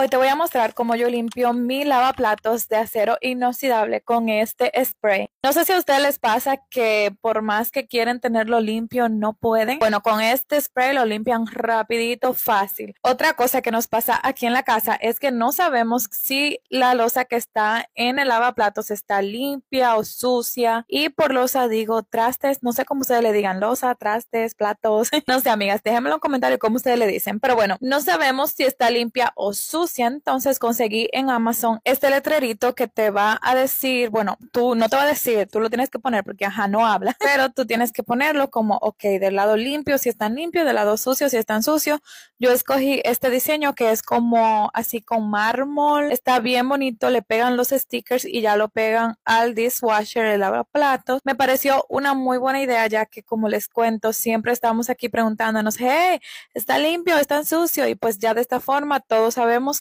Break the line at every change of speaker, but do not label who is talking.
Hoy te voy a mostrar cómo yo limpio mi lavaplatos de acero inoxidable con este spray. No sé si a ustedes les pasa que por más que quieren tenerlo limpio, no pueden. Bueno, con este spray lo limpian rapidito, fácil. Otra cosa que nos pasa aquí en la casa es que no sabemos si la losa que está en el lavaplatos está limpia o sucia. Y por losa digo trastes, no sé cómo ustedes le digan losa, trastes, platos. no sé, amigas, déjenmelo en los comentarios cómo ustedes le dicen. Pero bueno, no sabemos si está limpia o sucia y entonces conseguí en Amazon este letrerito que te va a decir, bueno, tú no te va a decir, tú lo tienes que poner porque ajá, no habla, pero tú tienes que ponerlo como, ok, del lado limpio si están limpio, del lado sucio si están sucio Yo escogí este diseño que es como así con mármol, está bien bonito, le pegan los stickers y ya lo pegan al dishwasher, el lavaplatos. Me pareció una muy buena idea ya que como les cuento, siempre estamos aquí preguntándonos, hey, ¿está limpio? ¿Está sucio? Y pues ya de esta forma todos sabemos